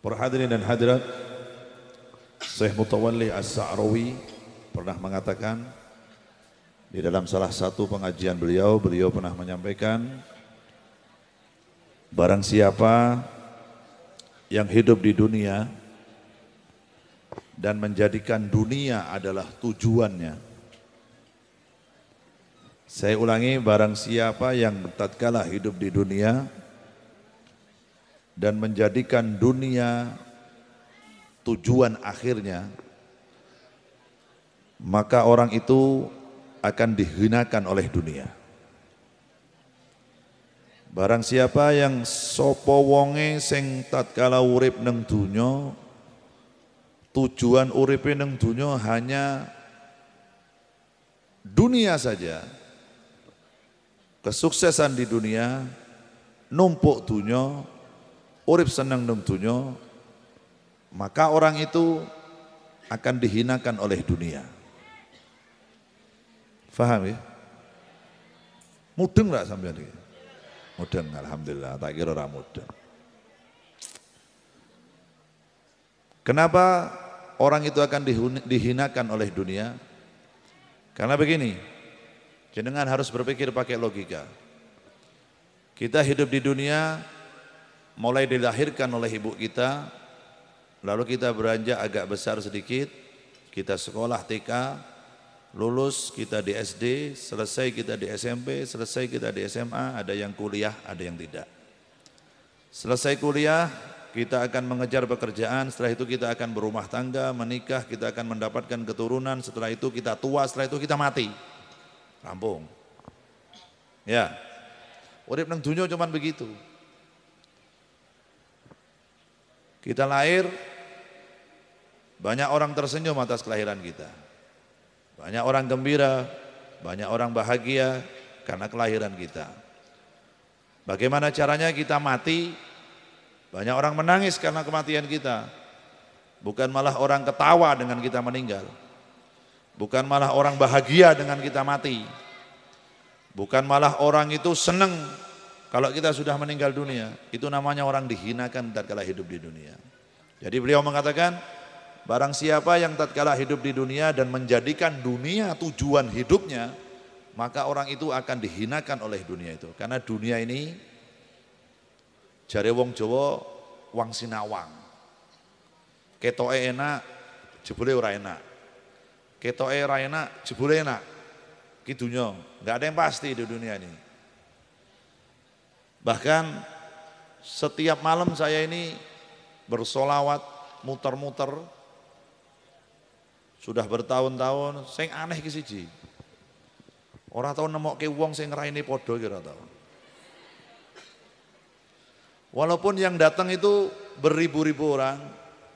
Perhadirin dan hadirat, Syekh Mutawalli As-Sa'rawi pernah mengatakan di dalam salah satu pengajian beliau, beliau pernah menyampaikan barang siapa yang hidup di dunia dan menjadikan dunia adalah tujuannya. Saya ulangi barang siapa yang tatkala hidup di dunia dan menjadikan dunia tujuan akhirnya, maka orang itu akan dihinakan oleh dunia. Barang siapa yang sopo wonge sing tatkala urip neng dunyo, tujuan uripe neng dunyo hanya dunia saja. Kesuksesan di dunia numpuk dunyo, urip senang dalam dunia, maka orang itu akan dihinakan oleh dunia. Faham ya? Mudeng nggak sambil ini? Mudeng, Alhamdulillah. Tak kira orang mudeng. Kenapa orang itu akan dihinakan oleh dunia? Karena begini, jenengan harus berpikir pakai logika. Kita hidup di dunia mulai dilahirkan oleh ibu kita, lalu kita beranjak agak besar sedikit, kita sekolah TK, lulus kita di SD, selesai kita di SMP, selesai kita di SMA, ada yang kuliah, ada yang tidak. Selesai kuliah, kita akan mengejar pekerjaan, setelah itu kita akan berumah tangga, menikah, kita akan mendapatkan keturunan, setelah itu kita tua, setelah itu kita mati. Rampung. Ya. Urip nang dunia cuma begitu. Kita lahir, banyak orang tersenyum atas kelahiran kita. Banyak orang gembira, banyak orang bahagia karena kelahiran kita. Bagaimana caranya kita mati? Banyak orang menangis karena kematian kita. Bukan malah orang ketawa dengan kita meninggal. Bukan malah orang bahagia dengan kita mati. Bukan malah orang itu senang kalau kita sudah meninggal dunia, itu namanya orang dihinakan tatkala hidup di dunia. Jadi beliau mengatakan, barang siapa yang tatkala hidup di dunia dan menjadikan dunia tujuan hidupnya, maka orang itu akan dihinakan oleh dunia itu. Karena dunia ini jare wong Jawa wang sinawang. Ketoke enak, jebule ora enak. Ketoke ora enak, jebule enak. Ki enggak ada yang pasti di dunia ini. Bahkan setiap malam saya ini bersolawat muter-muter sudah bertahun-tahun sing aneh ke siji. tahu nemok ke uang sing ngerai ini podo kira tau. Walaupun yang datang itu beribu-ribu orang,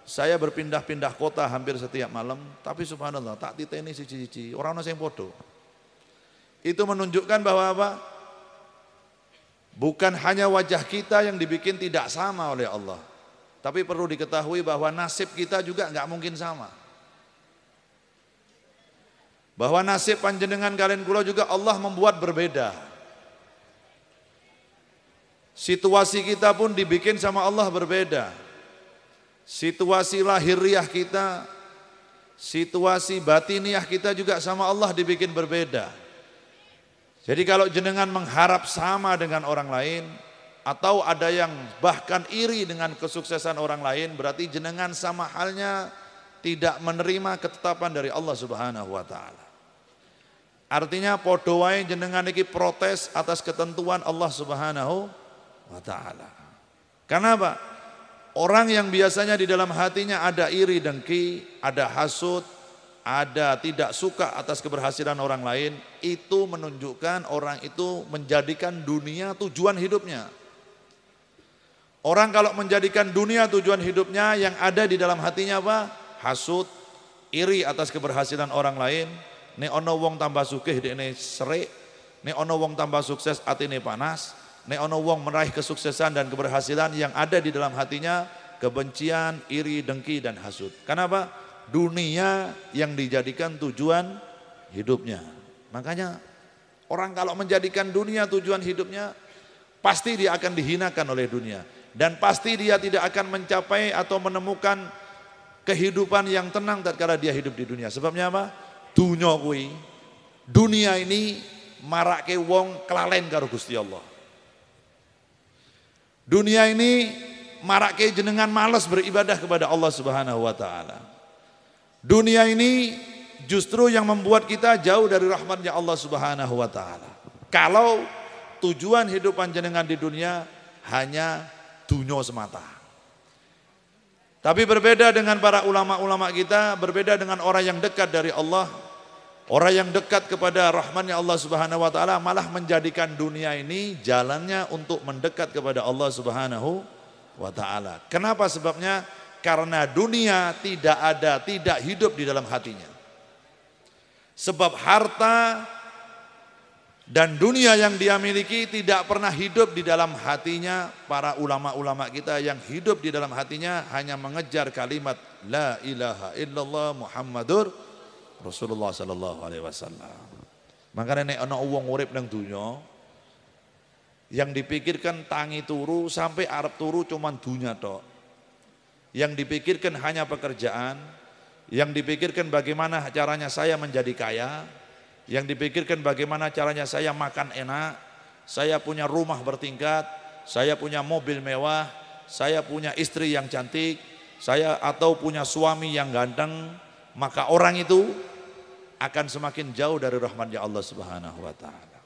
saya berpindah-pindah kota hampir setiap malam, tapi subhanallah tak titeni siji-siji, orang ono sing podo. Itu menunjukkan bahwa apa? Bukan hanya wajah kita yang dibikin tidak sama oleh Allah. Tapi perlu diketahui bahwa nasib kita juga nggak mungkin sama. Bahwa nasib panjenengan kalian kula juga Allah membuat berbeda. Situasi kita pun dibikin sama Allah berbeda. Situasi lahiriah kita, situasi batiniah kita juga sama Allah dibikin berbeda. Jadi kalau jenengan mengharap sama dengan orang lain atau ada yang bahkan iri dengan kesuksesan orang lain berarti jenengan sama halnya tidak menerima ketetapan dari Allah Subhanahu wa taala. Artinya podo wae jenengan iki protes atas ketentuan Allah Subhanahu wa taala. Kenapa? Orang yang biasanya di dalam hatinya ada iri dengki, ada hasut, ada tidak suka atas keberhasilan orang lain, itu menunjukkan orang itu menjadikan dunia tujuan hidupnya. Orang kalau menjadikan dunia tujuan hidupnya yang ada di dalam hatinya apa? Hasut, iri atas keberhasilan orang lain, ne ono wong tambah suke, ini serik, ne ono wong tambah sukses ini panas, ne ono wong meraih kesuksesan dan keberhasilan yang ada di dalam hatinya kebencian, iri, dengki dan hasut. Kenapa? dunia yang dijadikan tujuan hidupnya. Makanya orang kalau menjadikan dunia tujuan hidupnya pasti dia akan dihinakan oleh dunia dan pasti dia tidak akan mencapai atau menemukan kehidupan yang tenang tatkala dia hidup di dunia. Sebabnya apa? Dunia kui. Dunia ini ke wong kelalen karo Gusti Allah. Dunia ini ke jenengan males beribadah kepada Allah Subhanahu wa taala. Dunia ini justru yang membuat kita jauh dari rahmatnya Allah Subhanahu wa taala. Kalau tujuan hidup panjenengan di dunia hanya dunia semata. Tapi berbeda dengan para ulama-ulama kita, berbeda dengan orang yang dekat dari Allah, orang yang dekat kepada rahmatnya Allah Subhanahu wa taala malah menjadikan dunia ini jalannya untuk mendekat kepada Allah Subhanahu wa taala. Kenapa sebabnya? karena dunia tidak ada, tidak hidup di dalam hatinya. Sebab harta dan dunia yang dia miliki tidak pernah hidup di dalam hatinya para ulama-ulama kita yang hidup di dalam hatinya hanya mengejar kalimat la ilaha illallah Muhammadur Rasulullah sallallahu alaihi wasallam. Makanya nek ana uang urip nang dunya yang dipikirkan tangi turu sampai arep turu cuman dunya tok yang dipikirkan hanya pekerjaan, yang dipikirkan bagaimana caranya saya menjadi kaya, yang dipikirkan bagaimana caranya saya makan enak, saya punya rumah bertingkat, saya punya mobil mewah, saya punya istri yang cantik, saya atau punya suami yang ganteng, maka orang itu akan semakin jauh dari rahmatnya Allah Subhanahu wa taala.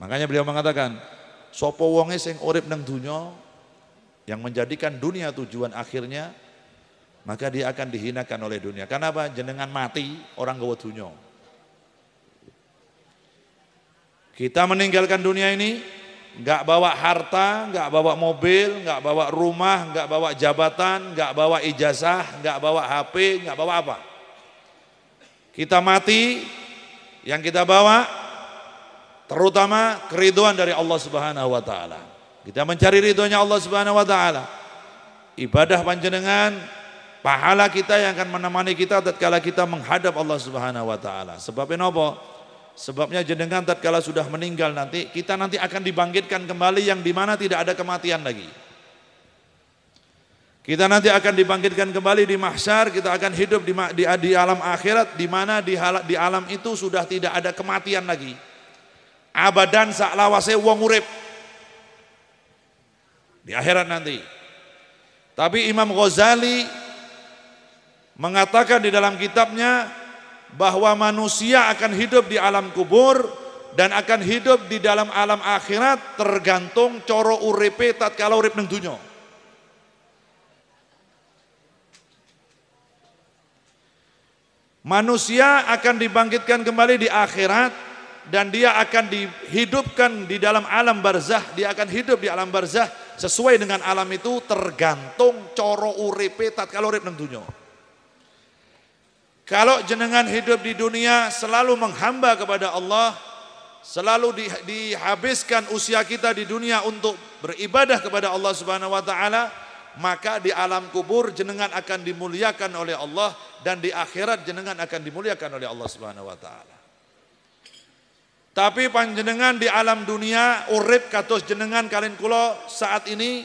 Makanya beliau mengatakan, sopo wonge sing urip nang dunya yang menjadikan dunia tujuan akhirnya maka dia akan dihinakan oleh dunia. Karena apa? Jenengan mati orang gawat dunia. Kita meninggalkan dunia ini nggak bawa harta, nggak bawa mobil, nggak bawa rumah, nggak bawa jabatan, nggak bawa ijazah, nggak bawa HP, nggak bawa apa. Kita mati, yang kita bawa terutama keriduan dari Allah Subhanahu wa taala. Kita mencari ridhonya Allah Subhanahu wa taala. Ibadah panjenengan pahala kita yang akan menemani kita tatkala kita menghadap Allah Subhanahu wa taala. Sebabnya napa? Sebabnya jenengan tatkala sudah meninggal nanti kita nanti akan dibangkitkan kembali yang di mana tidak ada kematian lagi. Kita nanti akan dibangkitkan kembali di mahsyar, kita akan hidup di, di, di alam akhirat di mana di, di alam itu sudah tidak ada kematian lagi. Abadan saklawase wong urip. Di akhirat nanti. Tapi Imam Ghazali mengatakan di dalam kitabnya bahwa manusia akan hidup di alam kubur dan akan hidup di dalam alam akhirat tergantung coro urepe tatkala urip neng dunya. Manusia akan dibangkitkan kembali di akhirat dan dia akan dihidupkan di dalam alam barzah, dia akan hidup di alam barzah sesuai dengan alam itu tergantung coro uripe tatkala kalorip tentunya Kalau jenengan hidup di dunia selalu menghamba kepada Allah, selalu di, dihabiskan usia kita di dunia untuk beribadah kepada Allah Subhanahu wa taala, maka di alam kubur jenengan akan dimuliakan oleh Allah dan di akhirat jenengan akan dimuliakan oleh Allah Subhanahu wa taala. Tapi panjenengan di alam dunia urip katus jenengan kalian kulo saat ini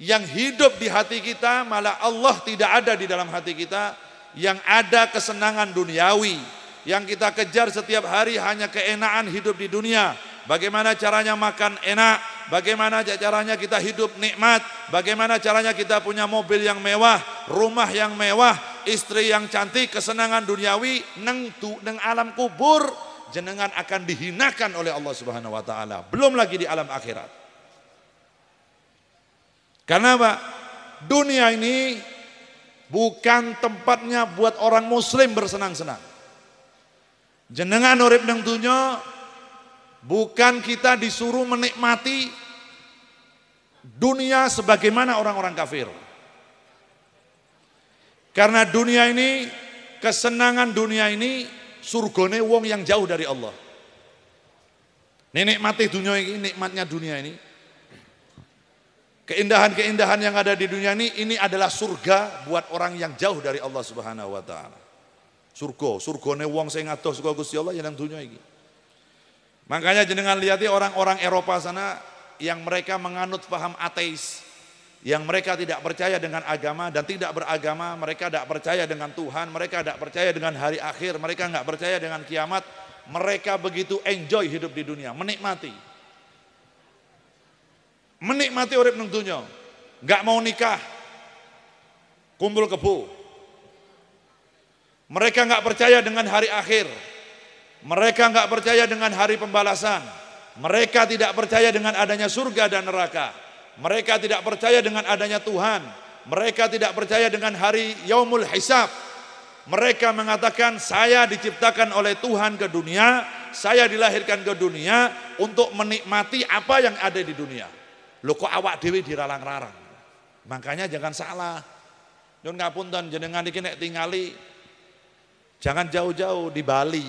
yang hidup di hati kita malah Allah tidak ada di dalam hati kita yang ada kesenangan duniawi yang kita kejar setiap hari hanya keenaan hidup di dunia Bagaimana caranya makan enak, bagaimana caranya kita hidup nikmat, bagaimana caranya kita punya mobil yang mewah, rumah yang mewah, istri yang cantik, kesenangan duniawi neng tu neng alam kubur jenengan akan dihinakan oleh Allah Subhanahu wa taala, belum lagi di alam akhirat. Karena apa? Dunia ini bukan tempatnya buat orang muslim bersenang-senang. Jenengan urip nang dunya bukan kita disuruh menikmati dunia sebagaimana orang-orang kafir. Karena dunia ini kesenangan dunia ini surgone wong yang jauh dari Allah. Nenek mati dunia ini, nikmatnya dunia ini. Keindahan-keindahan yang ada di dunia ini, ini adalah surga buat orang yang jauh dari Allah Subhanahu wa taala. Surga, wong sing ngatuh surga Gusti Allah yang dunia ini. Makanya jenengan lihat orang-orang Eropa sana yang mereka menganut paham ateis yang mereka tidak percaya dengan agama dan tidak beragama, mereka tidak percaya dengan Tuhan, mereka tidak percaya dengan hari akhir, mereka nggak percaya dengan kiamat, mereka begitu enjoy hidup di dunia, menikmati. Menikmati urip nang dunia. Nggak mau nikah. Kumpul kebu, Mereka nggak percaya dengan hari akhir. Mereka nggak percaya dengan hari pembalasan. Mereka tidak percaya dengan adanya surga dan neraka. Mereka tidak percaya dengan adanya Tuhan. Mereka tidak percaya dengan hari yaumul hisab. Mereka mengatakan saya diciptakan oleh Tuhan ke dunia, saya dilahirkan ke dunia untuk menikmati apa yang ada di dunia. Lo kok awak dewi diralang-ralang. Makanya jangan salah. Nyun ngapunten jenengan iki nek tingali jangan jauh-jauh di Bali.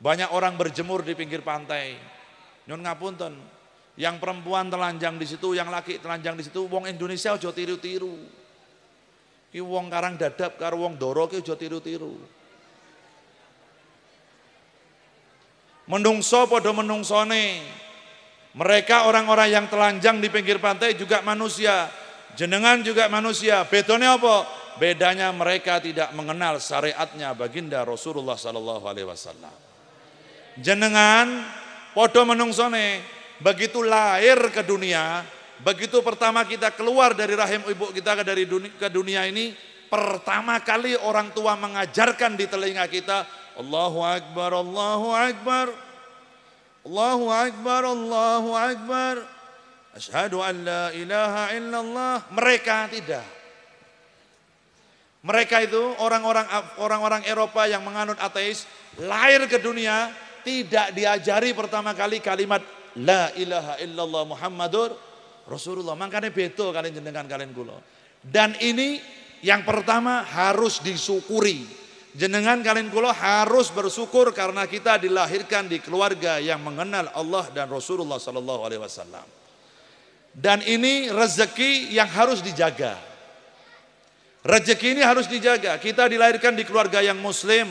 Banyak orang berjemur di pinggir pantai. Nyun ngapunten, yang perempuan telanjang di situ, yang laki telanjang di situ, wong Indonesia ojo tiru-tiru. Ki wong karang dadap karo wong doro ki ojo tiru-tiru. Menungso padha menungsone. Mereka orang-orang yang telanjang di pinggir pantai juga manusia. Jenengan juga manusia. Bedanya apa? Bedanya mereka tidak mengenal syariatnya baginda Rasulullah sallallahu alaihi wasallam. Jenengan podo menungsone begitu lahir ke dunia, begitu pertama kita keluar dari rahim ibu kita dari dunia, ke dunia ini, pertama kali orang tua mengajarkan di telinga kita, Allahu Akbar, Allahu Akbar, Allahu Akbar, Allahu Akbar, Ashadu an la ilaha illallah. Mereka tidak. Mereka itu orang-orang orang-orang Eropa yang menganut ateis, lahir ke dunia, tidak diajari pertama kali kalimat la ilaha illallah Muhammadur Rasulullah. Makanya betul kalian jenengan kalian kulo. Dan ini yang pertama harus disyukuri. Jenengan kalian kulo harus bersyukur karena kita dilahirkan di keluarga yang mengenal Allah dan Rasulullah sallallahu alaihi wasallam. Dan ini rezeki yang harus dijaga. Rezeki ini harus dijaga. Kita dilahirkan di keluarga yang muslim.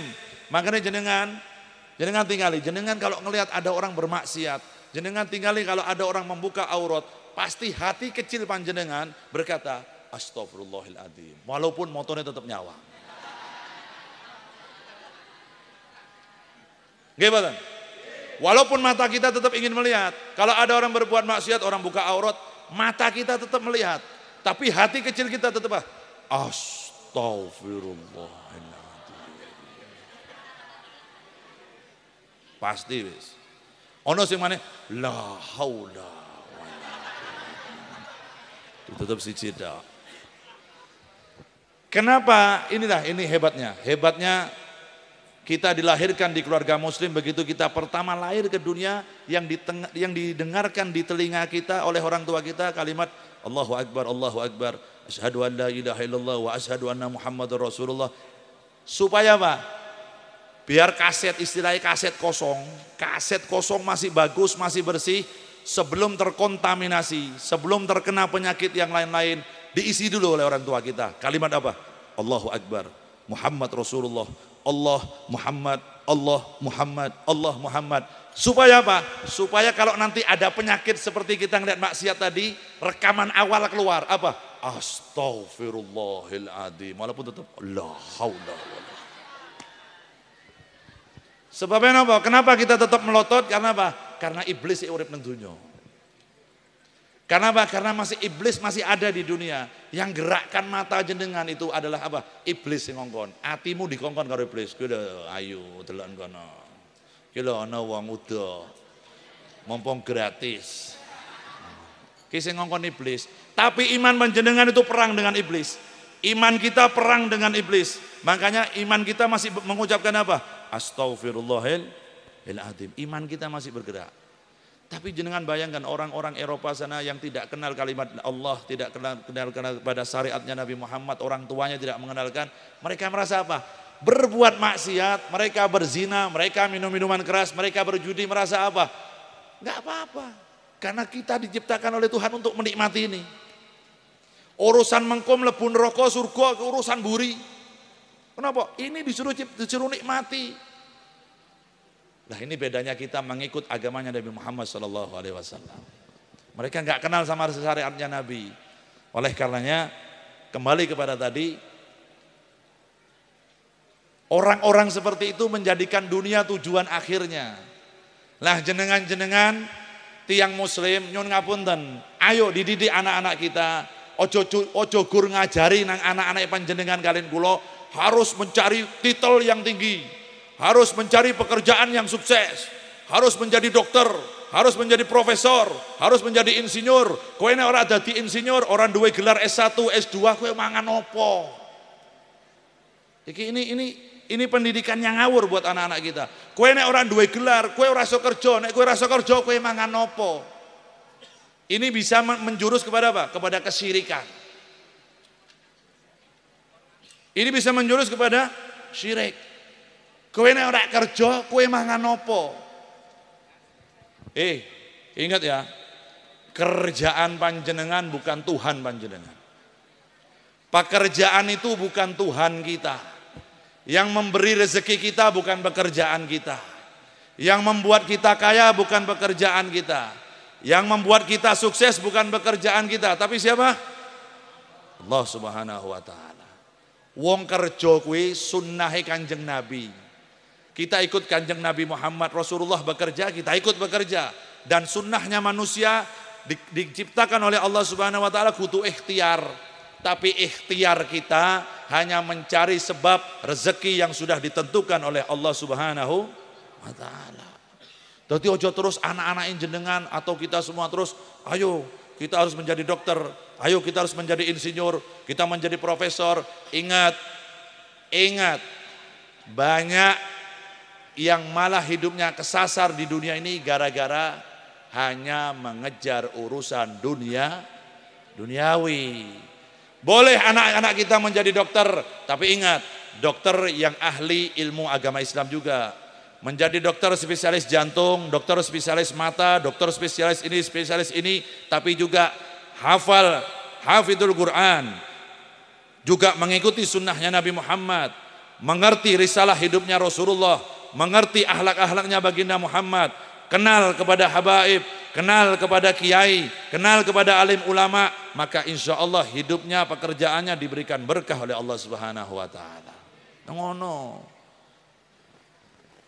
Makanya jenengan, jenengan tinggali. Jenengan kalau ngelihat ada orang bermaksiat, Jenengan tinggali kalau ada orang membuka aurat, pasti hati kecil panjenengan berkata, Astagfirullahaladzim. Walaupun motornya tetap nyawa. Gimana? Walaupun mata kita tetap ingin melihat. Kalau ada orang berbuat maksiat, orang buka aurat, mata kita tetap melihat. Tapi hati kecil kita tetap Astagfirullahaladzim. Pasti, wis. Ono sing mana? la haula Ditutup si tok. Kenapa? Inilah ini hebatnya. Hebatnya kita dilahirkan di keluarga muslim begitu kita pertama lahir ke dunia yang diteng- yang didengarkan di telinga kita oleh orang tua kita kalimat Allahu akbar Allahu akbar asyhadu an la ilaha illallah wa asyhadu anna muhammadar rasulullah supaya apa Biar kaset istilahnya kaset kosong, kaset kosong masih bagus, masih bersih, sebelum terkontaminasi, sebelum terkena penyakit yang lain-lain, diisi dulu oleh orang tua kita. Kalimat apa? Allahu Akbar, Muhammad Rasulullah, Allah Muhammad, Allah Muhammad, Allah Muhammad. Supaya apa? Supaya kalau nanti ada penyakit seperti kita ngeliat maksiat tadi, rekaman awal keluar apa? Astaghfirullahaladzim. Walaupun tetap Allah, Allah. Sebabnya apa? Kenapa kita tetap melotot? Karena apa? Karena iblis yang urip tentunya. Karena apa? Karena masih iblis masih ada di dunia. Yang gerakkan mata jenengan itu adalah apa? Iblis yang ngongkon. Atimu dikongkon karo iblis. Kuwi ayo telan kono. Kilo lho ana wong Mumpung gratis. Kisah ngongkon iblis. Tapi iman menjenengan itu perang dengan iblis. Iman kita perang dengan iblis. Makanya iman kita masih mengucapkan apa? astaghfirullahil adim. Iman kita masih bergerak. Tapi jenengan bayangkan orang-orang Eropa sana yang tidak kenal kalimat Allah, tidak kenal, kenal, kenal pada syariatnya Nabi Muhammad, orang tuanya tidak mengenalkan. Mereka merasa apa? Berbuat maksiat, mereka berzina, mereka minum minuman keras, mereka berjudi, merasa apa? Enggak apa-apa. Karena kita diciptakan oleh Tuhan untuk menikmati ini. Urusan mengkom lebun rokok surga, urusan buri. Kenapa? Ini disuruh disuruh nikmati. Nah ini bedanya kita mengikut agamanya Nabi Muhammad Shallallahu Alaihi Wasallam. Mereka nggak kenal sama syariatnya Nabi. Oleh karenanya kembali kepada tadi orang-orang seperti itu menjadikan dunia tujuan akhirnya. Lah jenengan-jenengan tiang muslim nyun ngapunten. Ayo dididik anak-anak kita. Ojo ojo gur ngajari nang anak-anak panjenengan kalian kulo harus mencari titel yang tinggi, harus mencari pekerjaan yang sukses, harus menjadi dokter, harus menjadi profesor, harus menjadi insinyur. Kowe ini orang jadi insinyur, orang dua gelar S1, S2, kowe mangan opo? Iki ini ini ini pendidikan yang ngawur buat anak-anak kita. Kowe ini orang dua gelar, kowe rasa kerja, nek kowe rasa kerja kowe mangan opo? Ini bisa menjurus kepada apa? Kepada kesirikan. Ini bisa menjurus kepada syirik. Kowe nek ora kerja, kowe mangan opo? Eh, ingat ya. Kerjaan panjenengan bukan Tuhan panjenengan. Pekerjaan itu bukan Tuhan kita. Yang memberi rezeki kita bukan pekerjaan kita. Yang membuat kita kaya bukan pekerjaan kita. Yang membuat kita sukses bukan pekerjaan kita, tapi siapa? Allah Subhanahu wa taala. Wong kerja kuwi sunnahe Kanjeng Nabi. Kita ikut Kanjeng Nabi Muhammad Rasulullah bekerja, kita ikut bekerja dan sunnahnya manusia di, diciptakan oleh Allah Subhanahu wa taala kutu ikhtiar. Tapi ikhtiar kita hanya mencari sebab rezeki yang sudah ditentukan oleh Allah Subhanahu wa taala. Jadi ojo terus anak-anak jenengan atau kita semua terus ayo kita harus menjadi dokter, ayo kita harus menjadi insinyur, kita menjadi profesor. Ingat, ingat, banyak yang malah hidupnya kesasar di dunia ini gara-gara hanya mengejar urusan dunia duniawi. Boleh anak-anak kita menjadi dokter, tapi ingat, dokter yang ahli ilmu agama Islam juga menjadi dokter spesialis jantung, dokter spesialis mata, dokter spesialis ini, spesialis ini, tapi juga hafal, hafidul Quran, juga mengikuti sunnahnya Nabi Muhammad, mengerti risalah hidupnya Rasulullah, mengerti ahlak-ahlaknya baginda Muhammad, kenal kepada habaib, kenal kepada kiai, kenal kepada alim ulama, maka insya Allah hidupnya, pekerjaannya diberikan berkah oleh Allah Subhanahu Wa Taala. Ngono.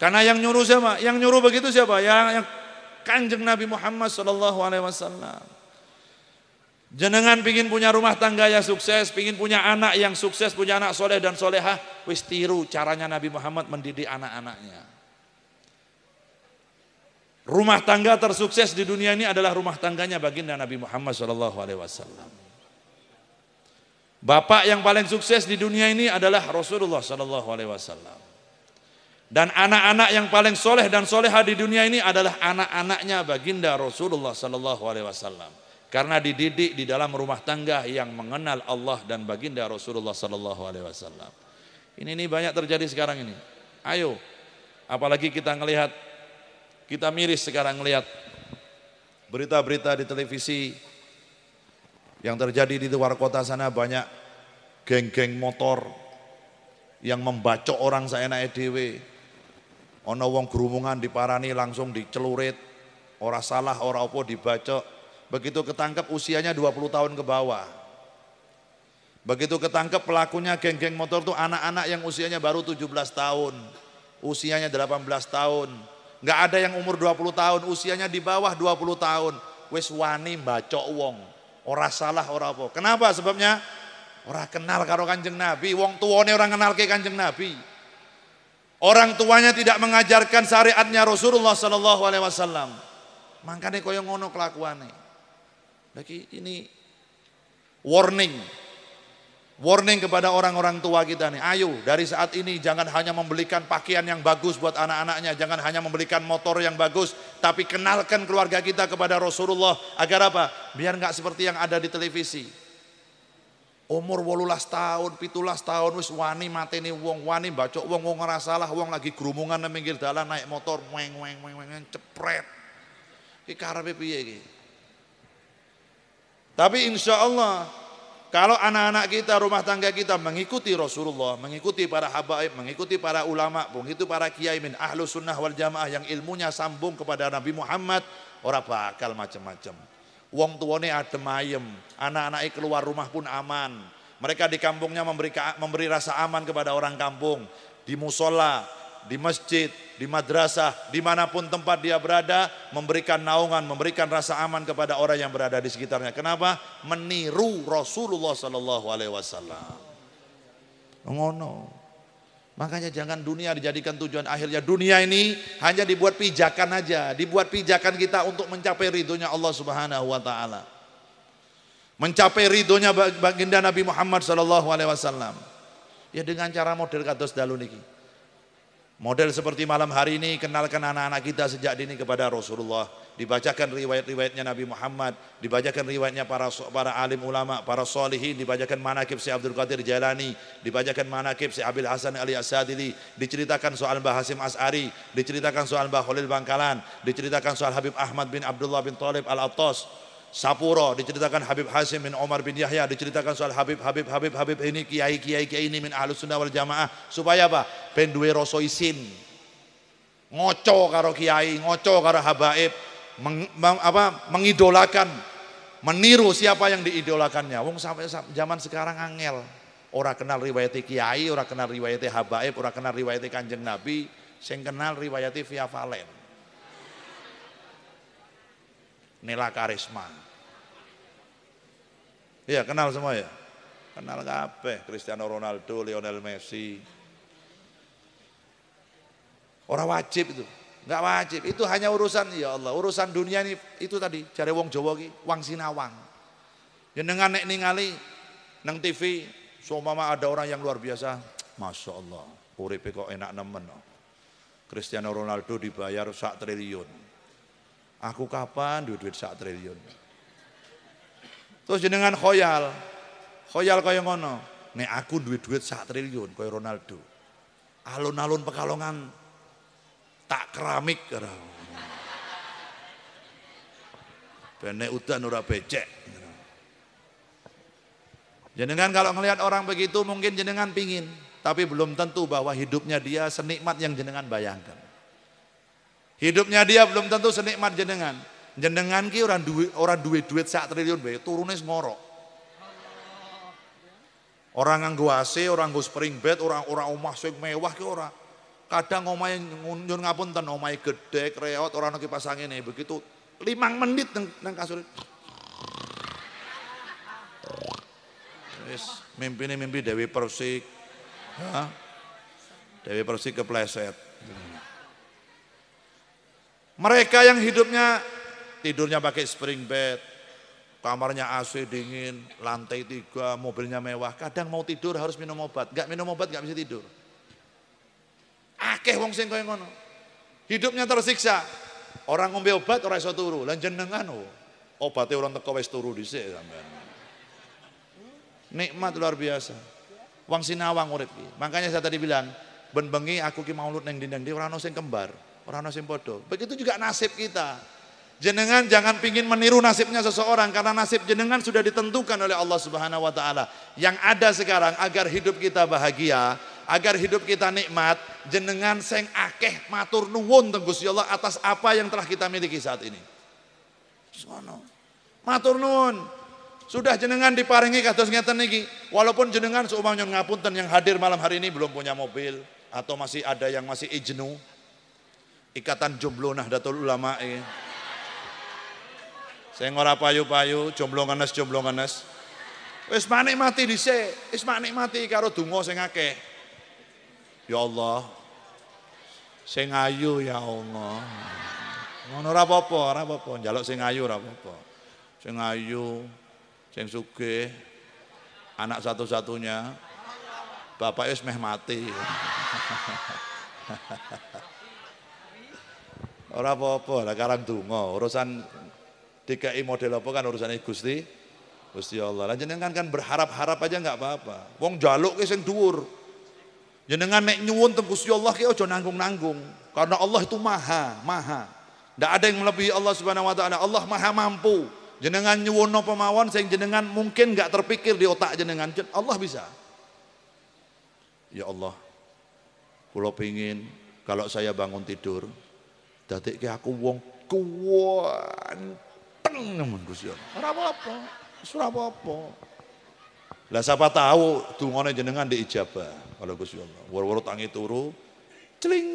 Karena yang nyuruh siapa? Yang nyuruh begitu siapa? Yang, yang kanjeng Nabi Muhammad Shallallahu Alaihi Wasallam. Jenengan pingin punya rumah tangga yang sukses, pingin punya anak yang sukses, punya anak soleh dan solehah, wis tiru caranya Nabi Muhammad mendidik anak-anaknya. Rumah tangga tersukses di dunia ini adalah rumah tangganya baginda Nabi Muhammad Shallallahu Alaihi Wasallam. Bapak yang paling sukses di dunia ini adalah Rasulullah Shallallahu Alaihi Wasallam. Dan anak-anak yang paling soleh dan soleha di dunia ini adalah anak-anaknya baginda Rasulullah Sallallahu Alaihi Wasallam. Karena dididik di dalam rumah tangga yang mengenal Allah dan baginda Rasulullah Sallallahu Alaihi Wasallam. Ini ini banyak terjadi sekarang ini. Ayo, apalagi kita melihat kita miris sekarang melihat berita-berita di televisi yang terjadi di luar kota sana banyak geng-geng motor yang membacok orang seenaknya edw Ana wong gerumungan diparani langsung dicelurit. Ora salah, ora apa dibacok. Begitu ketangkep usianya 20 tahun ke bawah. Begitu ketangkep pelakunya geng-geng motor tuh anak-anak yang usianya baru 17 tahun. Usianya 18 tahun. Nggak ada yang umur 20 tahun, usianya di bawah 20 tahun. Wis wani bacok wong. Ora salah, ora apa. Kenapa? Sebabnya Orang kenal karo kanjeng Nabi, wong tuwane orang kenal ke kanjeng Nabi. Orang tuanya tidak mengajarkan syariatnya Rasulullah Sallallahu Alaihi Wasallam. Makanya yang ngono kelakuannya. Lagi ini warning, warning kepada orang-orang tua kita nih. Ayo dari saat ini jangan hanya membelikan pakaian yang bagus buat anak-anaknya, jangan hanya membelikan motor yang bagus, tapi kenalkan keluarga kita kepada Rasulullah agar apa? Biar nggak seperti yang ada di televisi. Umur 18 tahun, pitulas tahun wis wani nih wong, wani bacok wong wong ngerasalah, wong lagi kerumungan nang pinggir dalan naik motor weng weng weng weng cepret. Iki karabi piye iki? Tapi insya Allah kalau anak-anak kita, rumah tangga kita mengikuti Rasulullah, mengikuti para habaib, mengikuti para ulama, mengikuti para kiai min ahlu sunnah wal jamaah yang ilmunya sambung kepada Nabi Muhammad, orang bakal macam-macam. Wong tuane adem ayem, anak-anaknya keluar rumah pun aman. Mereka di kampungnya memberi memberi rasa aman kepada orang kampung. Di musola, di masjid, di madrasah, dimanapun tempat dia berada, memberikan naungan, memberikan rasa aman kepada orang yang berada di sekitarnya. Kenapa? Meniru Rasulullah Sallallahu Alaihi Wasallam. Ngono. Makanya jangan dunia dijadikan tujuan akhirnya. Dunia ini hanya dibuat pijakan aja, dibuat pijakan kita untuk mencapai ridhonya Allah Subhanahu wa taala. Mencapai ridhonya baginda Nabi Muhammad sallallahu alaihi wasallam. Ya dengan cara model kados dalu niki. Model seperti malam hari ini kenalkan anak-anak kita sejak dini kepada Rasulullah dibacakan riwayat-riwayatnya Nabi Muhammad, dibacakan riwayatnya para para alim ulama, para solihin, dibacakan manakib si Abdul Qadir Jailani, dibacakan manakib si Abil Hasan Ali Asadili, diceritakan soal Mbah Hasim As'ari, diceritakan soal Mbah Khalil Bangkalan, diceritakan soal Habib Ahmad bin Abdullah bin Talib Al-Attas, Sapuro diceritakan Habib Hasim bin Omar bin Yahya diceritakan soal Habib Habib Habib Habib ini kiai kiai kiai ini min ahlus sunnah wal jamaah supaya apa penduwe rasa isin ngoco karo kiai ngoco karo habaib meng, apa, mengidolakan, meniru siapa yang diidolakannya. Wong sampai zaman sekarang angel. ora kenal riwayat kiai, ora kenal riwayat habaib, ora kenal riwayat kanjeng nabi, sing kenal riwayat via valen. Nila karisma. Iya kenal semua ya. Kenal kabeh Cristiano Ronaldo, Lionel Messi. Orang wajib itu. Enggak wajib. Itu hanya urusan ya Allah, urusan dunia ini itu tadi cari wong Jawa ki wang sinawang. Jenengan ya nek ningali nang TV seumpama ada orang yang luar biasa, Masya Allah, uripe kok enak nemen. Oh. Cristiano Ronaldo dibayar sak triliun. Aku kapan duit duit sak triliun? Terus jenengan khoyal, khoyal kaya ngono. Nek aku duit duit sak triliun kaya Ronaldo. Alun-alun pekalongan tak keramik karo. Bene udan ora becek. Jenengan kalau ngelihat orang begitu mungkin jenengan pingin, tapi belum tentu bahwa hidupnya dia senikmat yang jenengan bayangkan. Hidupnya dia belum tentu senikmat jenengan. Jenengan ki orang duit orang duit duit sak triliun turunnya turune ngorok. Orang nganggo AC, orang nganggo spring bed, orang orang omah sing mewah ki orang. Kadang omahe nyun ngapunten, ngomai gede kreot, orang ono pasang ini e. begitu. Limang menit neng neng kasur. mimpi ini mimpi Dewi Persik. ha? Dewi Persik kepleset. Mereka yang hidupnya tidurnya pakai spring bed, kamarnya AC dingin, lantai tiga, mobilnya mewah. Kadang mau tidur harus minum obat. Gak minum obat gak bisa tidur. Akeh wong sing kaya ngono. Hidupnya tersiksa. Orang ngombe obat ora iso turu. Lah jenengan oh, obate orang teko wis turu dhisik sampean. Nikmat luar biasa. Wong sinawang urip iki. Makanya saya tadi bilang, ben bengi aku ki maulud ning dinding di ora ono sing kembar, ora ono sing padha. Begitu juga nasib kita. Jenengan jangan pingin meniru nasibnya seseorang karena nasib jenengan sudah ditentukan oleh Allah Subhanahu wa taala. Yang ada sekarang agar hidup kita bahagia, agar hidup kita nikmat jenengan seng akeh matur nuwun tenggus ya Allah atas apa yang telah kita miliki saat ini sono matur nuwun sudah jenengan diparingi kados ngeten niki walaupun jenengan seumpamanya ngapunten yang hadir malam hari ini belum punya mobil atau masih ada yang masih ijnu ikatan jomblo Nahdlatul Ulama eh. ora payu-payu, jomblo ngenes, jomblo ngenes. Wis manik mati dhisik, wis manik mati karo donga sing akeh. Ya Allah. Sing ayu ya Allah. Ngono ora apa-apa, ora apa-apa. Njaluk sing ayu ora apa-apa. Sing ayu, sing sugih, anak satu-satunya. Bapak wis meh mati. ora apa-apa, lah karang donga, urusan DKI model apa kan urusannya Gusti. Gusti Allah. Lah jenengan kan berharap-harap aja enggak apa-apa. Wong jaluk ki sing dhuwur. Jenengan nek nyuwun teng Gusti Allah ki aja nanggung-nanggung. Karena Allah itu maha, maha. Ndak ada yang melebihi Allah Subhanahu wa taala. Allah maha mampu. Jenengan nyuwun napa mawon sing jenengan mungkin nggak terpikir di otak jenengan. Allah bisa. Ya Allah. Kula pingin kalau saya bangun tidur datik ki aku wong teng nemen Gusti Allah. Ora apa-apa. Ora apa-apa. Lah siapa tahu dungane jenengan diijabah kalau Gusti Allah. Woro-woro tangi turu, cling,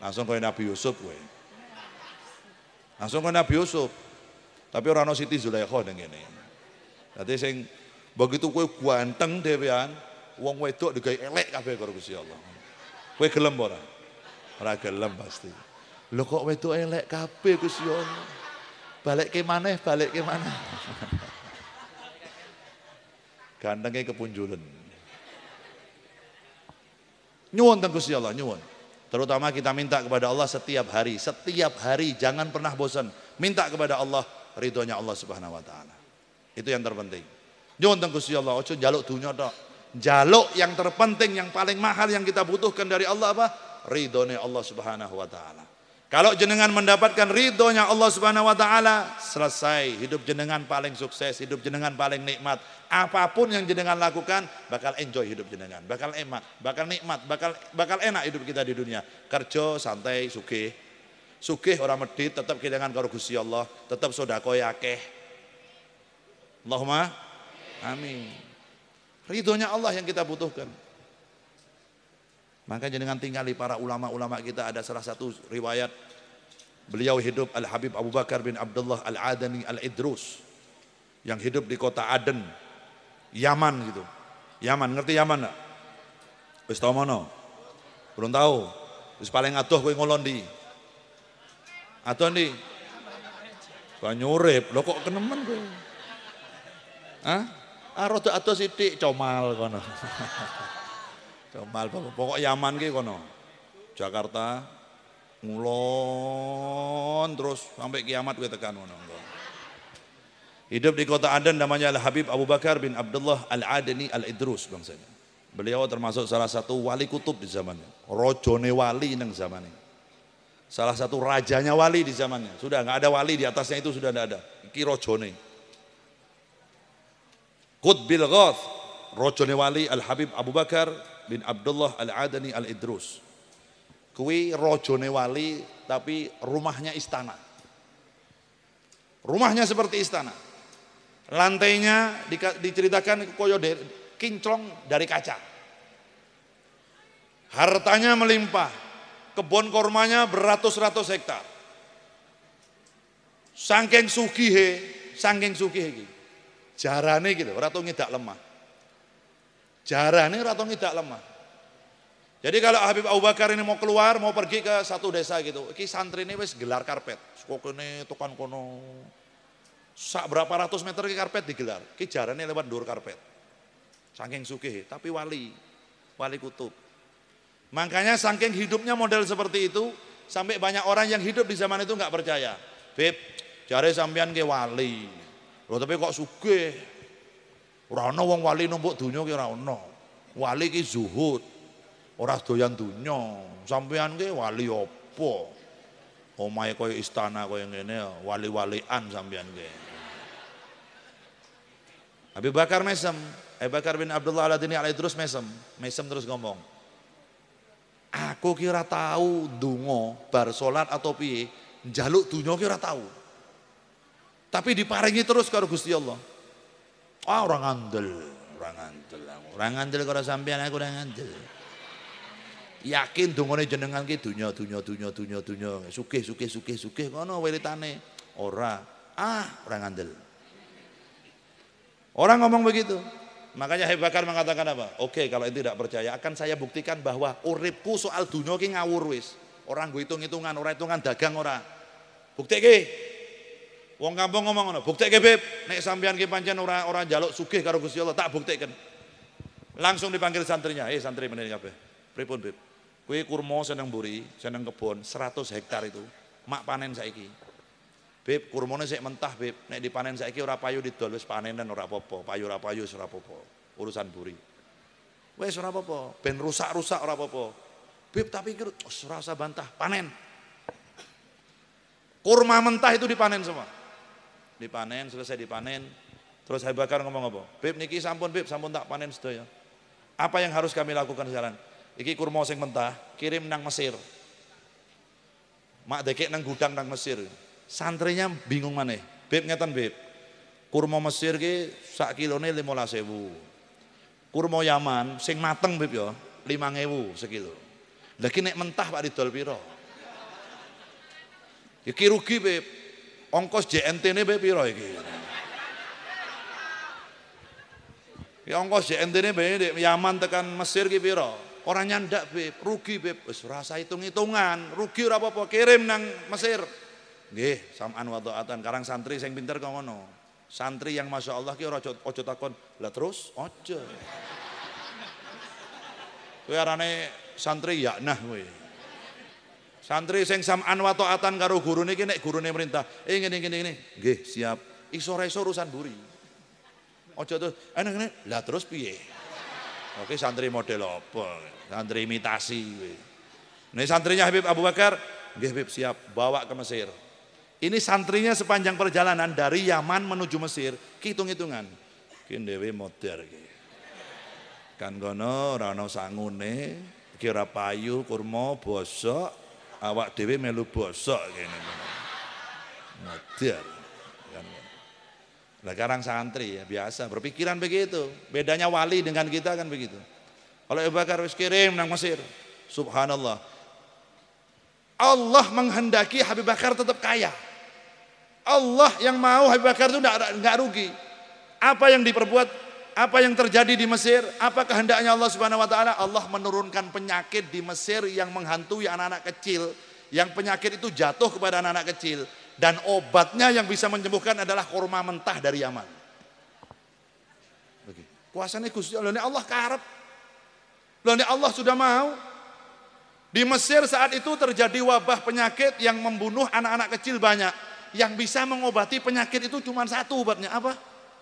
nah, langsung koyo Nabi Yusuf kowe. Langsung koyo Nabi Yusuf. Tapi orang no Siti Zulaikha ning kene. Dadi sing begitu kowe ganteng dhewean, wong wedok digawe elek kabeh karo Gusti Allah. Kowe gelem ora? Ora gelem pasti. Lho kok wedok elek kabeh Gusti Allah. Balik ke maneh, balik ke maneh. Gantengnya kepunjulan. Nyuwun teng Gusti Allah, nyuwun. Terutama kita minta kepada Allah setiap hari, setiap hari jangan pernah bosan. Minta kepada Allah ridhonya Allah Subhanahu wa taala. Itu yang terpenting. Nyuwun teng Gusti Allah, ojo jaluk dunya tok. Jaluk yang terpenting, yang paling mahal yang kita butuhkan dari Allah apa? Ridhonya Allah Subhanahu wa taala. Kalau jenengan mendapatkan ridhonya Allah Subhanahu wa taala, selesai hidup jenengan paling sukses, hidup jenengan paling nikmat, apapun yang jenengan lakukan bakal enjoy hidup jenengan, bakal emak, bakal nikmat, bakal bakal enak hidup kita di dunia. Kerja santai, suke, suke orang medit tetap jenengan karo Gusti Allah, tetap sedekah ya akeh. Allahumma amin. Ridhonya Allah yang kita butuhkan. Maka jenengan tinggali para ulama-ulama kita ada salah satu riwayat beliau hidup Al Habib Abu Bakar bin Abdullah Al Adani Al Idrus yang hidup di kota Aden Yaman gitu. Yaman, ngerti Yaman enggak? Wis tau mono? Belum tahu. Wis paling adoh kowe ngolondi. Adoh ndi? Banyurip, lho kok kenemen kowe? Hah? Ah rada adoh sithik comal kono. comal pokok Yaman ki kono. Jakarta ngulon terus sampai kiamat gue tekan ngono. Hidup di kota Aden namanya Al-Habib Abu Bakar bin Abdullah al Adeni Al-Idrus bangsanya. Beliau termasuk salah satu wali kutub di zamannya. Rojone wali neng zamannya. Salah satu rajanya wali di zamannya. Sudah nggak ada wali di atasnya itu sudah tidak ada. Iki rojone. Qutbil Ghath, rojone wali Al-Habib Abu Bakar bin Abdullah al Adeni Al-Idrus. Kui rojone wali tapi rumahnya istana. Rumahnya seperti istana. Lantainya diceritakan koyo de, kinclong dari kaca. Hartanya melimpah. Kebun kormanya beratus-ratus hektar. Sangking sugihe, sangking sugihe iki. Jarane gitu, ora tau lemah. Jarane ora tau ngedak lemah. Jadi kalau Habib Abu Bakar ini mau keluar, mau pergi ke satu desa gitu, iki santri ini wis gelar karpet, saka kene tukang kono, Sak berapa ratus meter ke karpet digelar. kejarannya lewat dur karpet. Saking sugih, tapi wali. Wali kutub. Makanya saking hidupnya model seperti itu, sampai banyak orang yang hidup di zaman itu nggak percaya. Beb, jare sampean ke wali. Loh tapi kok sugih? rano wong wali numpuk dunia ke ora Wali ke zuhud. orang doyan dunia. Sampean ke wali apa? my, koyo istana koyo ngene wali-walian sampean ke Abu Bakar mesem, Abu Bakar bin Abdullah Al-Adini alai terus mesem, mesem terus ngomong. Aku kira tahu dungo bar solat atau piye, jaluk dunyo kira tahu. Tapi diparingi terus karo Gusti Allah. Ah orang andel, orang andel, orang andel karo sampean aku orang andel. Yakin dungone jenengan ki dunyo dunyo dunyo dunyo Suke, suke, suke, suke, sugih ngono wiritane. Ora, ah orang andel. Orang ngomong begitu. Makanya Abu Bakar mengatakan apa? Oke, kalau itu tidak percaya akan saya buktikan bahwa uripku soal dunia ini ngawur wis. Orang gue hitung-hitungan, orang hitungan dagang orang. Bukti ini. Wong kampung ngomong ngono, buktike Beb, nek sampean ki pancen ora ora njaluk sugih karo Gusti Allah, tak buktikan. Langsung dipanggil santrinya, "Eh santri meneh kabeh. Pripun Beb?" Kuwi kurma seneng buri, seneng kebon, 100 hektar itu. Mak panen saiki. Beb, kurmone sik mentah, Beb. Nek dipanen saiki ora payu didol wis panenen ora apa-apa. Payu ora payu ora apa-apa. Urusan buri. Wis ora apa-apa, ben rusak-rusak ora apa-apa. Beb tapi ora usah bantah, panen. Kurma mentah itu dipanen semua. Dipanen, selesai dipanen. Terus saya Bakar ngomong apa? bib niki sampun, Beb, sampun tak panen sedaya. Apa yang harus kami lakukan sekarang? Iki kurma sing mentah, kirim nang Mesir. Mak dekek nang gudang nang Mesir. Santrinya bingung mana? Beb ngeten beb. Kurma Mesir ki sak kilone 15.000. Kurma Yaman sing mateng beb ya 5.000 sekilo. segitu. nek mentah Pak Ridol ya Iki rugi beb. Ongkos JNT-ne beb piro iki? Ya ongkos JNT-ne beb Yaman tekan Mesir ki piro Orang nyandak beb, rugi beb. Wis rasa hitung-hitungan, rugi ora apa kirim nang Mesir. Nggih, sam'an wa atan. Karang santri sing pinter kok ngono. Santri yang Masya Allah ki ora aja takon, lah terus aja. Kowe arane santri ya nah we, Santri sing sam'an wa atan karo gurune iki nek gurune merintah, eh ngene ngene ngene. gih siap. Isor-isor urusan buri. Aja terus eh, enak ngene, lah terus piye? Oke, santri model apa? Santri imitasi Nih santrinya Habib Abu Bakar, gih Habib siap, bawa ke Mesir. Ini santrinya sepanjang perjalanan dari Yaman menuju Mesir, hitung-hitungan. Ki Dewi moder iki. Kan kono ora ana sangune, kira payu kurma bosok, awak dhewe melu bosok kene. Moder. Kan. Nah, sekarang santri ya biasa berpikiran begitu. Bedanya wali dengan kita kan begitu. Kalau Abu Bakar wis kirim nang Mesir. Subhanallah. Allah menghendaki Habib Bakar tetap kaya. Allah yang mau Habib Bakar itu nggak rugi. Apa yang diperbuat, apa yang terjadi di Mesir, apa kehendaknya Allah Subhanahu wa taala? Allah menurunkan penyakit di Mesir yang menghantui anak-anak kecil, yang penyakit itu jatuh kepada anak-anak kecil dan obatnya yang bisa menyembuhkan adalah kurma mentah dari Yaman. Kuasanya khusus Allah, Allah karep. Loh Allah sudah mau, di Mesir saat itu terjadi wabah penyakit yang membunuh anak-anak kecil banyak yang bisa mengobati penyakit itu cuma satu obatnya apa?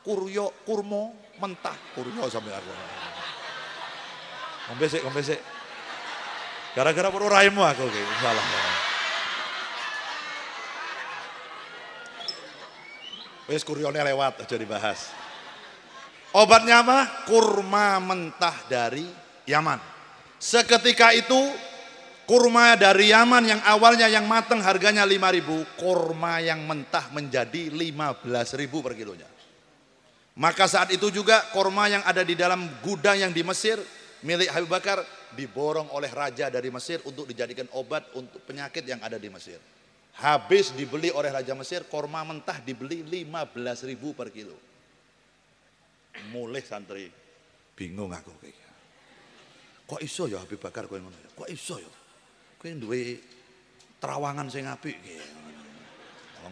Kurio kurmo, mentah. Kuryo sampai aku. Kombesek, kombesek. Gara-gara perlu raimu aku, oke, salah. Wes kurionya lewat aja dibahas. Obatnya apa? Kurma mentah dari Yaman. Seketika itu Kurma dari Yaman yang awalnya yang matang harganya 5000, kurma yang mentah menjadi 15000 per kilonya. Maka saat itu juga kurma yang ada di dalam gudang yang di Mesir milik Habib Bakar diborong oleh raja dari Mesir untuk dijadikan obat untuk penyakit yang ada di Mesir. Habis dibeli oleh raja Mesir, kurma mentah dibeli 15.000 per kilo. Mulai santri, bingung aku kayaknya. Kok iso ya Habib Bakar ya? Kok iso ya? kowe duwe terawangan sing apik iki.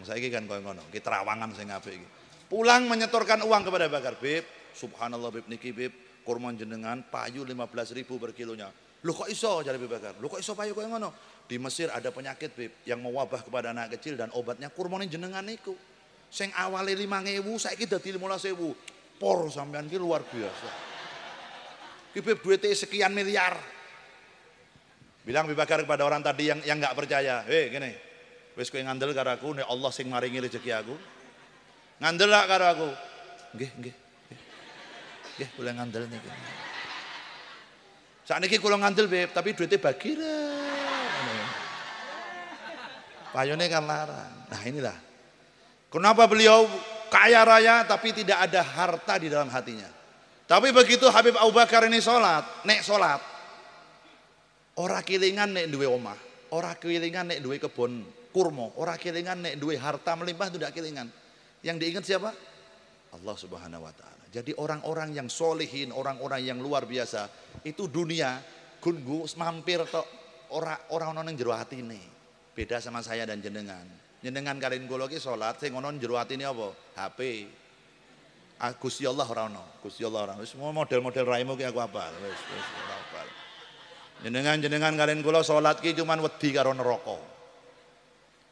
saya saiki kan koyo ngono, iki terawangan sing apik iki. Pulang menyetorkan uang kepada Bakar, Bib. Subhanallah Bib niki Bib, kurma jenengan payu 15.000 per kilonya. Lu kok iso jare Bib Bakar? Lu kok iso payu koyo ngono? Di Mesir ada penyakit Bib yang mewabah kepada anak kecil dan obatnya kurmane jenengan niku. Sing awale 5.000 saiki dadi 15.000. Por sampean ki luar biasa. Ibu Bib sekian miliar. Bilang Abu Bakar kepada orang tadi yang yang nggak percaya, "Hei, gini. Wis yang ngandel karo aku, nek Allah sing maringi rezeki aku. Ngandel lah karo aku." Nggih, nggih. Nggih, kula ngandel niki. Sakniki kula ngandel, Beb, tapi duitnya bagi ya. Payone kan larang. Nah, inilah. Kenapa beliau kaya raya tapi tidak ada harta di dalam hatinya? Tapi begitu Habib Abu Bakar ini sholat, nek sholat, Ora kelingan nek duwe omah, ora kelingan nek duwe kebun kurma, ora kelingan nek duwe harta melimpah itu tidak kelingan. Yang diingat siapa? Allah Subhanahu wa taala. Jadi orang-orang yang solehin, orang-orang yang luar biasa, itu dunia gunggu mampir to orang-orang ono ning jero atine. Beda sama saya dan jenengan. Jenengan kalian kula iki salat sing ono jero atine apa? HP. Ah, Gusti Allah ora ono. Gusti Allah ora ono. Semua model-model raimu ki aku apal. Wis wis apa. Jenengan-jenengan kalian kulo salat ki cuman wedi karo neroko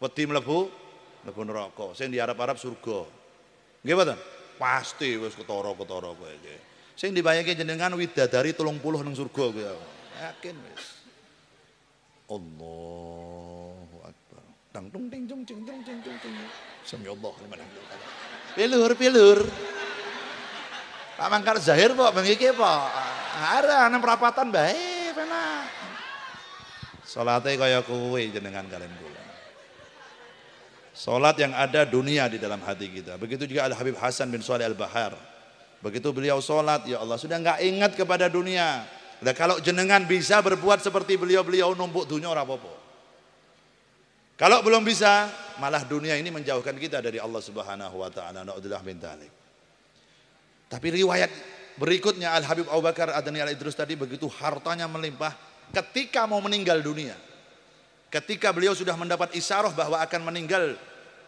Wedi melebu mlebu Saya Sing Arab Arab surga. gimana mboten? Pasti wis kotoro ketara kowe Saya Sing dibayangke jenengan dari tulung puluh neng surga gue Yakin wes Allah akbar. dang tung ting tung ting tung ting tung ting. Sami Allah liman hamdulillah. Pilur pilur. Pak Mangkar Zahir Pak, mengikir, Pak. ada nang perapatan baik. Salate kaya kowe jenengan kalian kula. Salat yang ada dunia di dalam hati kita. Begitu juga Al Habib Hasan bin Saleh Al Bahar. Begitu beliau salat, ya Allah sudah enggak ingat kepada dunia. Nah, kalau jenengan bisa berbuat seperti beliau-beliau numpuk dunia ora apa-apa. Kalau belum bisa, malah dunia ini menjauhkan kita dari Allah Subhanahu wa taala. Naudzubillah min dzalik. Tapi riwayat berikutnya Al Habib Abu Bakar Adani Al Idrus tadi begitu hartanya melimpah, ketika mau meninggal dunia. Ketika beliau sudah mendapat isyarah bahwa akan meninggal,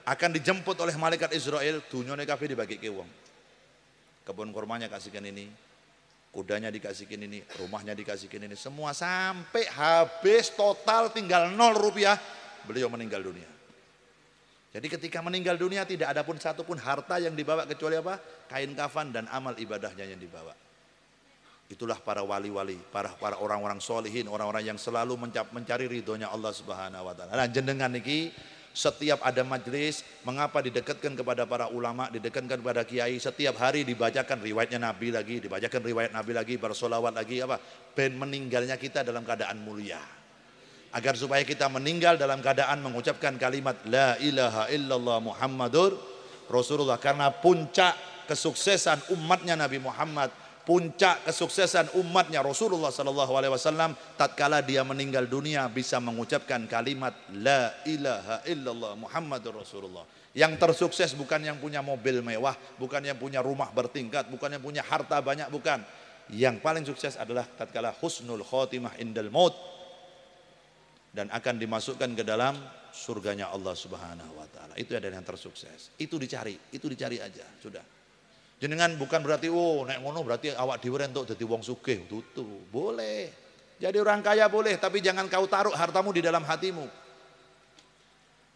akan dijemput oleh malaikat Israel, dunyone kafe dibagi ke wong. Kebun kurmanya kasihkan ini, kudanya dikasihkan ini, rumahnya dikasihkan ini, semua sampai habis total tinggal nol rupiah, beliau meninggal dunia. Jadi ketika meninggal dunia tidak ada pun satu pun harta yang dibawa kecuali apa? Kain kafan dan amal ibadahnya yang dibawa. Itulah para wali-wali, para para orang-orang solehin, orang-orang yang selalu mencari ridhonya Allah Subhanahu wa taala. Nah, jenengan niki setiap ada majelis, mengapa didekatkan kepada para ulama, didekatkan kepada kiai, setiap hari dibacakan riwayatnya Nabi lagi, dibacakan riwayat Nabi lagi, bersolawat lagi apa? Ben meninggalnya kita dalam keadaan mulia. Agar supaya kita meninggal dalam keadaan mengucapkan kalimat la ilaha illallah Muhammadur Rasulullah karena puncak kesuksesan umatnya Nabi Muhammad puncak kesuksesan umatnya Rasulullah sallallahu alaihi wasallam tatkala dia meninggal dunia bisa mengucapkan kalimat la ilaha illallah Muhammadur Rasulullah. Yang tersukses bukan yang punya mobil mewah, bukan yang punya rumah bertingkat, bukan yang punya harta banyak, bukan. Yang paling sukses adalah tatkala husnul khotimah indal maut dan akan dimasukkan ke dalam surganya Allah Subhanahu wa taala. Itu adalah yang tersukses. Itu dicari, itu dicari aja, sudah. Jenengan bukan berarti oh naik ngono berarti awak diwaren untuk jadi wong sugih, tutu. Boleh. Jadi orang kaya boleh, tapi jangan kau taruh hartamu di dalam hatimu.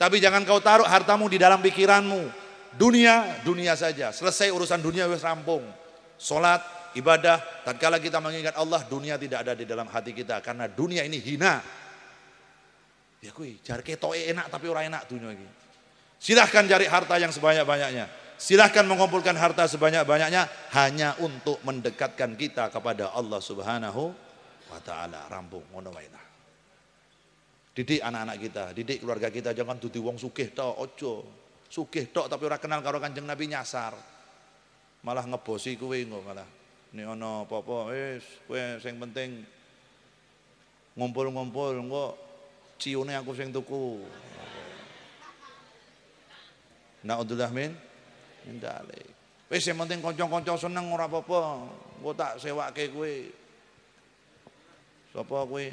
Tapi jangan kau taruh hartamu di dalam pikiranmu. Dunia, dunia saja. Selesai urusan dunia wes rampung. solat ibadah, tatkala kita mengingat Allah, dunia tidak ada di dalam hati kita karena dunia ini hina. Ya kui, cari enak tapi orang enak dunia ini. Silahkan cari harta yang sebanyak-banyaknya. Silahkan mengumpulkan harta sebanyak-banyaknya hanya untuk mendekatkan kita kepada Allah Subhanahu wa taala. Rampung ngono wae Didik anak-anak kita, didik keluarga kita jangan tuti wong sugih tok, ojo. Sugih tok tapi orang kenal karo Kanjeng Nabi nyasar. Malah ngebosi kuwi engko malah. Nek ana apa-apa wis kowe sing penting ngumpul-ngumpul engko ciune aku sing tuku. Naudzubillah min Indalik. Wis sing penting kanca-kanca seneng ora apa-apa. Engko tak sewake kowe. Sopo kowe?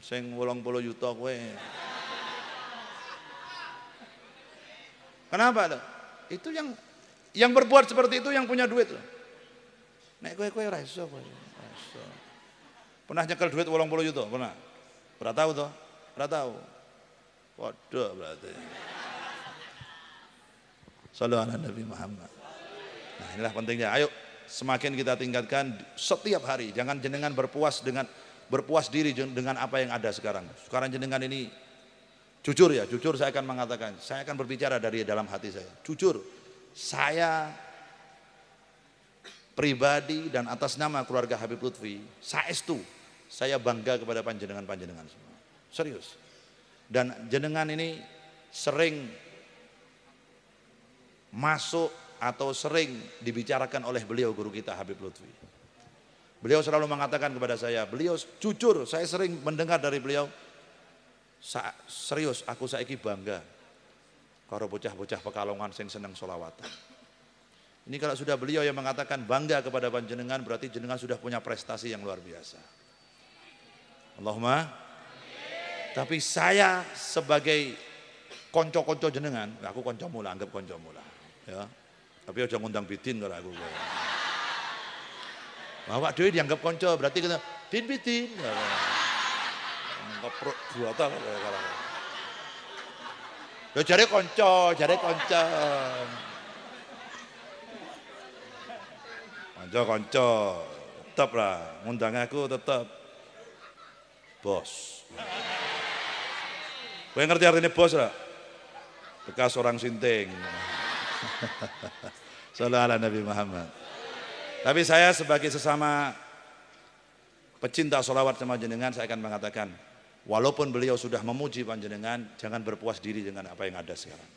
Sing 80 juta kowe. Kenapa lo? Itu yang yang berbuat seperti itu yang punya duit lho. Nek kowe kowe ora iso kowe. Pernah nyekel duit 80 juta? Pernah. Ora tahu to? Ora tahu. Waduh berarti. Sallu Nabi Muhammad. Nah inilah pentingnya. Ayo semakin kita tingkatkan setiap hari. Jangan jenengan berpuas dengan berpuas diri dengan apa yang ada sekarang. Sekarang jenengan ini jujur ya, jujur saya akan mengatakan, saya akan berbicara dari dalam hati saya. Jujur, saya pribadi dan atas nama keluarga Habib Lutfi, saya itu, saya bangga kepada panjenengan-panjenengan semua. Serius. Dan jenengan ini sering masuk atau sering dibicarakan oleh beliau guru kita Habib Lutfi. Beliau selalu mengatakan kepada saya, beliau jujur saya sering mendengar dari beliau, serius aku saiki bangga kalau bocah-bocah pekalongan sing seneng solawatan. Ini kalau sudah beliau yang mengatakan bangga kepada panjenengan berarti jenengan sudah punya prestasi yang luar biasa. Allahumma. Tapi saya sebagai konco-konco jenengan, ya aku konco mula, anggap konco mula. Ya. Tapi aja ngundang bidin kalau aku. Mawak dhewe dianggap konco, berarti kita Din Bitin. Ngeprok buatan kalau. Ya cari konco, cari konco. Konco konco. tetap lah ngundang aku tetap Bos. gue ngerti artinya bos lah? Bekas orang sinting. Salam ala Nabi Muhammad. Tapi saya sebagai sesama pecinta solawat sama jenengan saya akan mengatakan walaupun beliau sudah memuji panjenengan jangan berpuas diri dengan apa yang ada sekarang.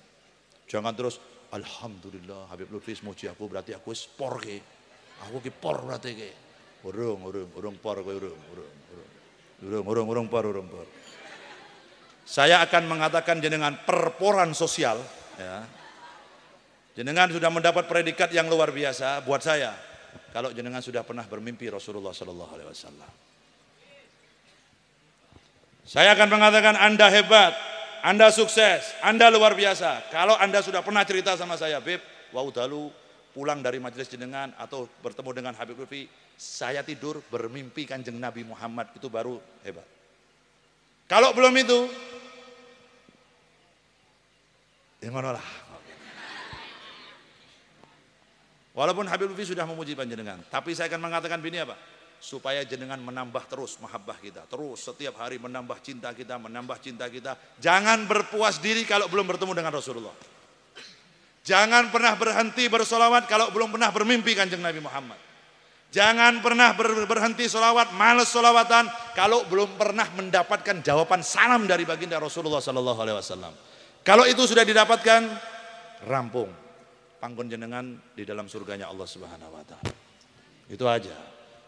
Jangan terus Alhamdulillah Habib Lutfi muji aku berarti aku spor ke. Aku ke por berarti ke. Urung urung urung por urung urung urung. Urung urung urung por urung por. Saya akan mengatakan jenengan perporan sosial ya. Jenengan sudah mendapat predikat yang luar biasa buat saya. Kalau jenengan sudah pernah bermimpi Rasulullah Sallallahu Alaihi Wasallam. Saya akan mengatakan Anda hebat, Anda sukses, Anda luar biasa. Kalau Anda sudah pernah cerita sama saya, Bib, wau dalu pulang dari majelis jenengan atau bertemu dengan Habib Lutfi, saya tidur bermimpi kanjeng Nabi Muhammad itu baru hebat. Kalau belum itu, yang lah. Walaupun Habib Lutfi sudah memuji panjenengan, tapi saya akan mengatakan begini apa? Supaya jenengan menambah terus mahabbah kita, terus setiap hari menambah cinta kita, menambah cinta kita. Jangan berpuas diri kalau belum bertemu dengan Rasulullah. Jangan pernah berhenti bersolawat kalau belum pernah bermimpi kanjeng Nabi Muhammad. Jangan pernah berhenti solawat, males solawatan kalau belum pernah mendapatkan jawaban salam dari baginda Rasulullah Sallallahu Alaihi Wasallam. Kalau itu sudah didapatkan, rampung panggon jenengan di dalam surganya Allah Subhanahu wa taala. Itu aja.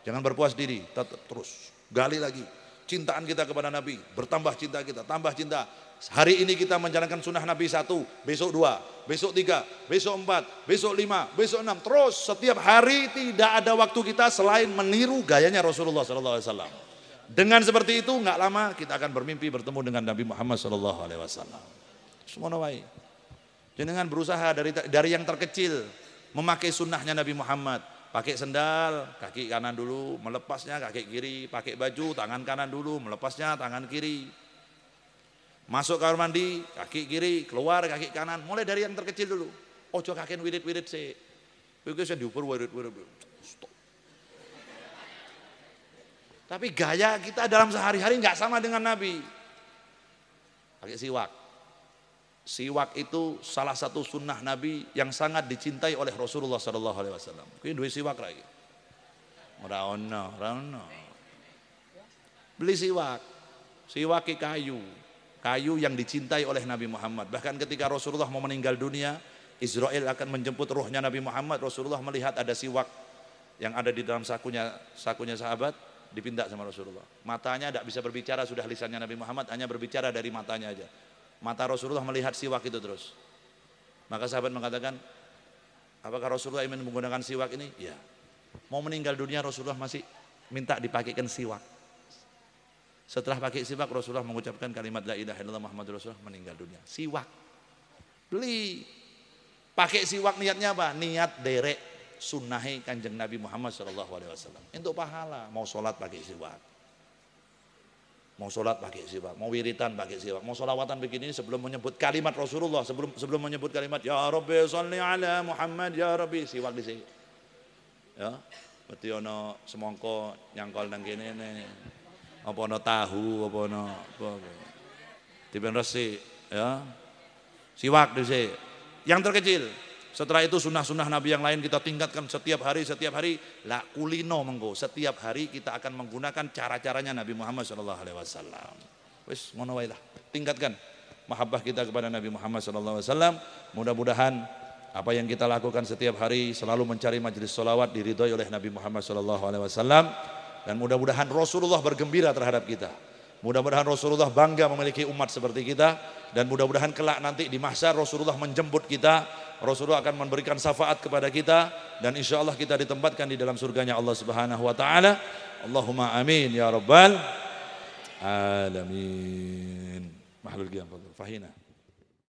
Jangan berpuas diri, tetap terus gali lagi cintaan kita kepada Nabi, bertambah cinta kita, tambah cinta. Hari ini kita menjalankan sunnah Nabi satu, besok dua, besok tiga, besok empat, besok lima, besok enam. Terus setiap hari tidak ada waktu kita selain meniru gayanya Rasulullah SAW. Dengan seperti itu nggak lama kita akan bermimpi bertemu dengan Nabi Muhammad SAW. Alaihi Wasallam. Semua Jenengan berusaha dari dari yang terkecil memakai sunnahnya Nabi Muhammad. Pakai sendal, kaki kanan dulu, melepasnya kaki kiri, pakai baju, tangan kanan dulu, melepasnya tangan kiri. Masuk kamar mandi, kaki kiri, keluar kaki kanan, mulai dari yang terkecil dulu. Ojo kakin wirid-wirid sih. Begitu saya diukur wirid-wirid. Tapi gaya kita dalam sehari-hari nggak sama dengan Nabi. Pakai siwak. Siwak itu salah satu sunnah Nabi yang sangat dicintai oleh Rasulullah Sallallahu Alaihi Wasallam. Kini dua siwak lagi. Rano, rano. Beli siwak, siwak kayu, kayu yang dicintai oleh Nabi Muhammad. Bahkan ketika Rasulullah mau meninggal dunia, Israel akan menjemput ruhnya Nabi Muhammad. Rasulullah melihat ada siwak yang ada di dalam sakunya sakunya sahabat dipindah sama Rasulullah. Matanya tidak bisa berbicara sudah lisannya Nabi Muhammad hanya berbicara dari matanya aja. Mata Rasulullah melihat siwak itu terus. Maka sahabat mengatakan, apakah Rasulullah ingin menggunakan siwak ini? Ya. Mau meninggal dunia Rasulullah masih minta dipakaikan siwak. Setelah pakai siwak Rasulullah mengucapkan kalimat la ilaha illallah Muhammad Rasulullah meninggal dunia. Siwak. Beli. Pakai siwak niatnya apa? Niat derek sunnahi kanjeng Nabi Muhammad SAW. Untuk pahala. Mau sholat pakai siwak. Mau sholat pakai siwak, mau wiritan pakai siwak, mau sholawatan begini sebelum menyebut kalimat Rasulullah, sebelum sebelum menyebut kalimat Ya Rabbi salli ala Muhammad Ya Rabbi siwak di sini. Ya, berarti ono semongko nyangkol nang kene Apa ada tahu, apa ada apa. apa. resi, ya. Siwak di sini. Yang terkecil, setelah itu sunnah-sunnah Nabi yang lain kita tingkatkan setiap hari, setiap hari. La kulino menggo. Setiap hari kita akan menggunakan cara-caranya Nabi Muhammad Shallallahu Alaihi Wasallam. Wis Tingkatkan mahabbah kita kepada Nabi Muhammad Shallallahu Alaihi Wasallam. Mudah-mudahan apa yang kita lakukan setiap hari selalu mencari majelis solawat diridhoi oleh Nabi Muhammad Shallallahu Alaihi Wasallam dan mudah-mudahan Rasulullah bergembira terhadap kita. Mudah-mudahan Rasulullah bangga memiliki umat seperti kita dan mudah-mudahan kelak nanti di masa Rasulullah menjemput kita Rasulullah akan memberikan syafaat kepada kita dan insya Allah kita ditempatkan di dalam surganya Allah Subhanahu wa taala. Allahumma amin ya rabbal alamin. Mahlul qiyam fahina.